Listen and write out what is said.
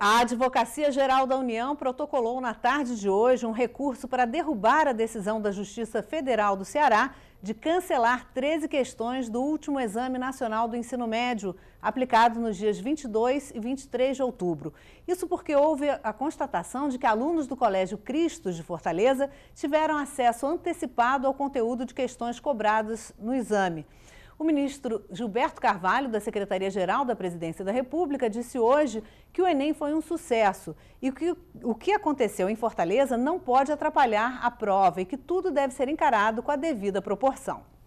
A Advocacia Geral da União protocolou na tarde de hoje um recurso para derrubar a decisão da Justiça Federal do Ceará de cancelar 13 questões do último Exame Nacional do Ensino Médio, aplicado nos dias 22 e 23 de outubro. Isso porque houve a constatação de que alunos do Colégio Cristos de Fortaleza tiveram acesso antecipado ao conteúdo de questões cobradas no exame. O ministro Gilberto Carvalho, da Secretaria-Geral da Presidência da República, disse hoje que o Enem foi um sucesso e que o que aconteceu em Fortaleza não pode atrapalhar a prova e que tudo deve ser encarado com a devida proporção.